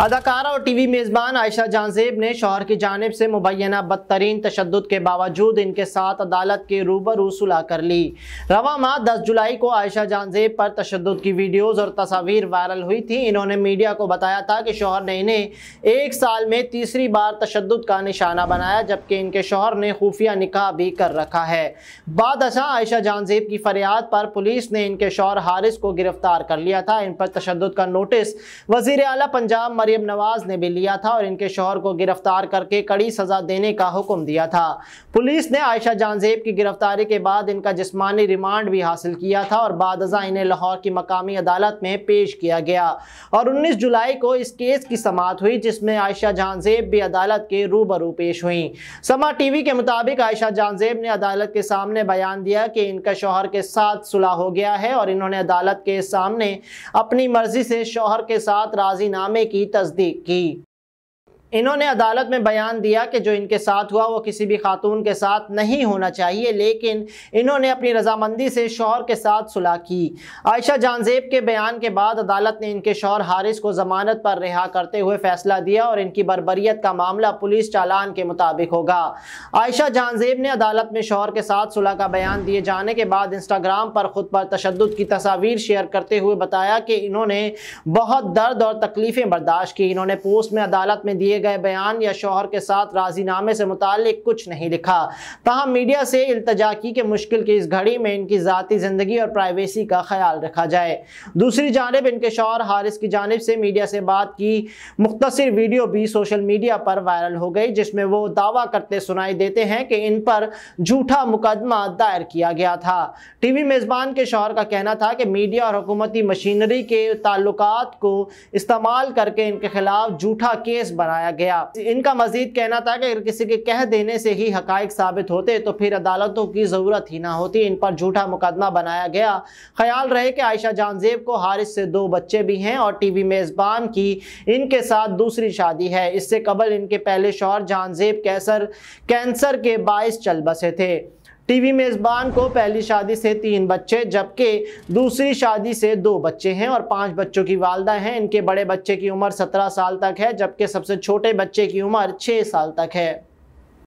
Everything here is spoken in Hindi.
अदाकारा और टीवी मेज़बान आयशा जानजेब ने शोहर की जानब से मुबैना बदतरीन तशद के बावजूद इनके साथ अदालत के रूबरू सुलह कर ली रवा माह दस जुलाई को आयशा जानजेब पर तशद की वीडियोज़ और तस्वीर वायरल हुई थी इन्होंने मीडिया को बताया था कि शोहर ने इन्हें एक साल में तीसरी बार तशद का निशाना बनाया जबकि इनके शोहर ने खुफिया निकाह भी कर रखा है बादशा आयशा जानजेब की फरियाद पर पुलिस ने इनके शोहर हारिस को गिरफ्तार कर लिया था इन पर तशद का नोटिस वजीर अला पंजाब मरियम नवाज ने भी लिया था और इनके शोहर को गिरफ्तार करके कड़ी सजा देने का हुक्म दिया था पुलिस ने आयशा जानजेब की गिरफ्तारी के बाद इनका जिसमानी रिमांड भी हासिल किया था और बाद बादजा इन्हें लाहौर की मकामी अदालत में पेश किया गया और उन्नीस जुलाई को इस केस की समात हुई जिसमें आयशा जानजेब भी अदालत के रूबरू पेश हुई समा टीवी के मुताबिक आयशा जानजेब ने अदालत के सामने बयान दिया कि इनका शोहर के साथ सुलह हो गया है और इन्होंने अदालत के सामने अपनी मर्जी से शोहर के साथ राजीनामे की तस्दीक की इन्होंने अदालत में बयान दिया कि जो इनके साथ हुआ वो किसी भी खातून के साथ नहीं होना चाहिए लेकिन इन्होंने अपनी रजामंदी से शोहर के साथ सुलह की आयशा जानजेब के बयान के बाद अदालत ने इनके शोहर हारिस को ज़मानत पर रिहा करते हुए फैसला दिया और इनकी बरबरीत का मामला पुलिस चालान के मुताबिक होगा आयशा जानजेब ने अदालत में शोहर के साथ सुलह का बयान दिए जाने के बाद इंस्टाग्राम पर खुद पर तशद की तस्वीर शेयर करते हुए बताया कि इन्होंने बहुत दर्द और तकलीफ़ें बर्दाश्त की इन्होंने पोस्ट में अदालत में दिए गए बयान या शोहर के साथ राजीनामे से मुतल कुछ नहीं लिखा तहम मीडिया से अल्तजा की कि मुश्किल की इस घड़ी में इनकी ज़ाती ज़िंदगी और प्राइवेसी का ख्याल रखा जाए दूसरी जानब इनके शोहर हारिस की जानब से मीडिया से बात की मुख्तर वीडियो भी सोशल मीडिया पर वायरल हो गई जिसमें वो दावा करते सुनाई देते हैं कि इन पर झूठा मुकदमा दायर किया गया था टी वी मेज़बान के शोहर का कहना था कि मीडिया और हुकूमती मशीनरी के ताल्लुक को इस्तेमाल करके इनके खिलाफ झूठा केस बनाया गया इनका मजीद कहना था कि अगर किसी के कह देने से ही हक साबित होते तो फिर अदालतों की ज़रूरत ही ना होती इन पर झूठा मुकदमा बनाया गया ख्याल रहे कि आयशा जानजेब को हारिस से दो बच्चे भी हैं और टीवी मेज़बान की इनके साथ दूसरी शादी है इससे कबल इनके पहले शोहर जानजेब कैसर कैंसर के बायस चल बसे थे टीवी मेज़बान को पहली शादी से तीन बच्चे जबकि दूसरी शादी से दो बच्चे हैं और पांच बच्चों की वालदा हैं इनके बड़े बच्चे की उम्र सत्रह साल तक है जबकि सबसे छोटे बच्चे की उम्र छः साल तक है